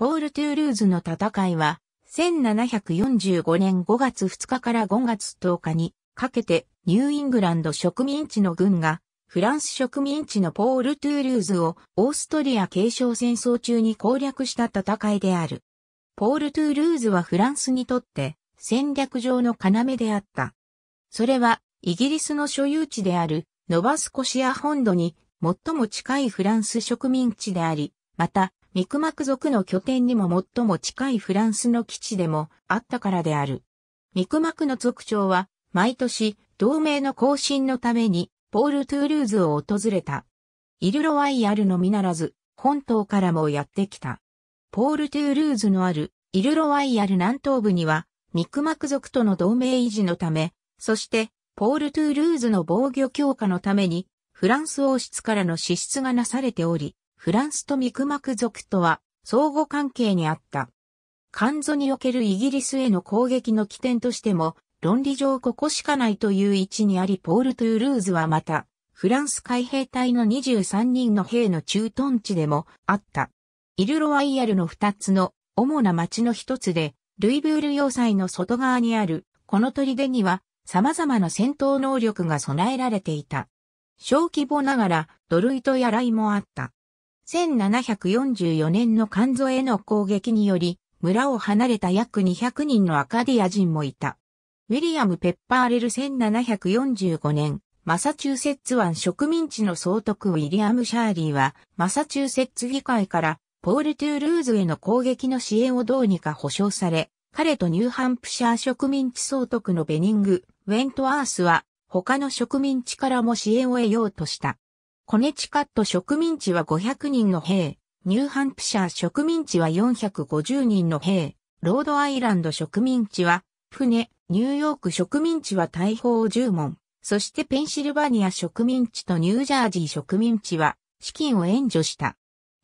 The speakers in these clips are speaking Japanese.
ポール・トゥールーズの戦いは、1745年5月2日から5月10日にかけてニューイングランド植民地の軍がフランス植民地のポール・トゥールーズをオーストリア継承戦争中に攻略した戦いである。ポール・トゥールーズはフランスにとって戦略上の要であった。それはイギリスの所有地であるノバスコシア本土に最も近いフランス植民地であり、またミクマク族の拠点にも最も近いフランスの基地でもあったからである。ミクマクの族長は、毎年、同盟の更新のために、ポール・トゥールーズを訪れた。イルロワイヤルのみならず、本島からもやってきた。ポール・トゥールーズのある、イルロワイヤル南東部には、ミクマク族との同盟維持のため、そして、ポール・トゥールーズの防御強化のために、フランス王室からの支出がなされており、フランスとミクマク族とは相互関係にあった。カンゾにおけるイギリスへの攻撃の起点としても、論理上ここしかないという位置にあり、ポール・トゥールーズはまた、フランス海兵隊の23人の兵の駐屯地でもあった。イルロワイヤルの2つの主な町の一つで、ルイブール要塞の外側にある、この砦には様々な戦闘能力が備えられていた。小規模ながら、ドルイトやライもあった。1744年の肝臓への攻撃により、村を離れた約200人のアカディア人もいた。ウィリアム・ペッパーレル1745年、マサチューセッツ湾植民地の総督ウィリアム・シャーリーは、マサチューセッツ議会からポール・トゥールーズへの攻撃の支援をどうにか保障され、彼とニューハンプシャー植民地総督のベニング、ウェントアースは、他の植民地からも支援を得ようとした。コネチカット植民地は500人の兵、ニューハンプシャー植民地は450人の兵、ロードアイランド植民地は、船、ニューヨーク植民地は大砲10門、そしてペンシルバニア植民地とニュージャージー植民地は、資金を援助した。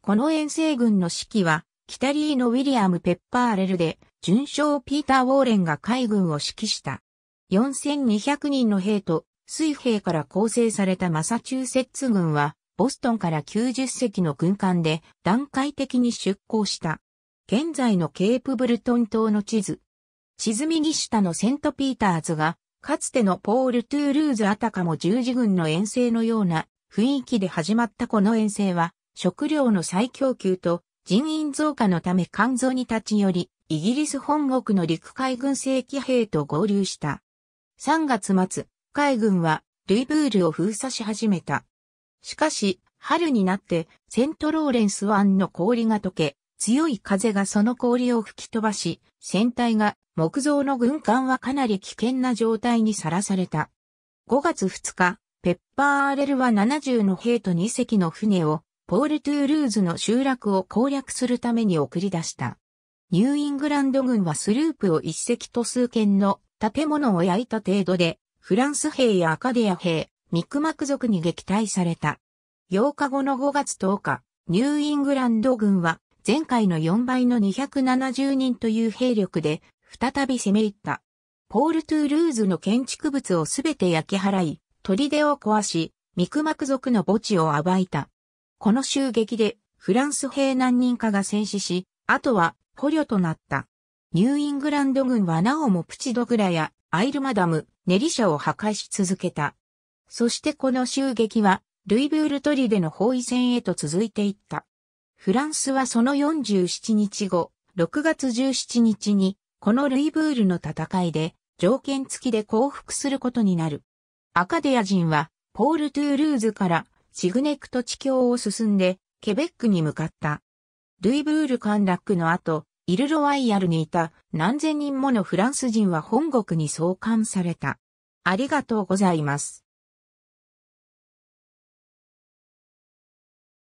この遠征軍の指揮は、キタリーのウィリアム・ペッパーレルで、順将ピーター・ウォーレンが海軍を指揮した。4200人の兵と水兵から構成されたマサチューセッツ軍は、ボストンから90隻の軍艦で段階的に出港した。現在のケープブルトン島の地図。地図右下のセントピーターズが、かつてのポール・トゥールーズあたかも十字軍の遠征のような雰囲気で始まったこの遠征は、食料の再供給と人員増加のため肝臓に立ち寄り、イギリス本国の陸海軍正規兵と合流した。3月末、海軍はルイブールを封鎖し始めた。しかし、春になってセントローレンス湾の氷が溶け、強い風がその氷を吹き飛ばし、船体が木造の軍艦はかなり危険な状態にさらされた。5月2日、ペッパーアーレルは70の兵と2隻の船をポール・トゥールーズの集落を攻略するために送り出した。ニューイングランド軍はスループを1隻と数件の建物を焼いた程度でフランス兵やアカディア兵、ミクマク族に撃退された。8日後の5月10日、ニューイングランド軍は前回の4倍の270人という兵力で再び攻め入った。ポール・トゥールーズの建築物をすべて焼き払い、砦を壊し、ミクマク族の墓地を暴いた。この襲撃でフランス兵何人かが戦死し、あとは捕虜となった。ニューイングランド軍はなおもプチドグラやアイルマダム、ネリ社を破壊し続けた。そしてこの襲撃は、ルイブールトリデの包囲戦へと続いていった。フランスはその47日後、6月17日に、このルイブールの戦いで、条件付きで降伏することになる。アカデア人は、ポール・トゥールーズから、シグネクト地境を進んで、ケベックに向かった。ルイブール陥落の後、イルロワイヤルにいた何千人ものフランス人は本国に送還された。ありがとうございます。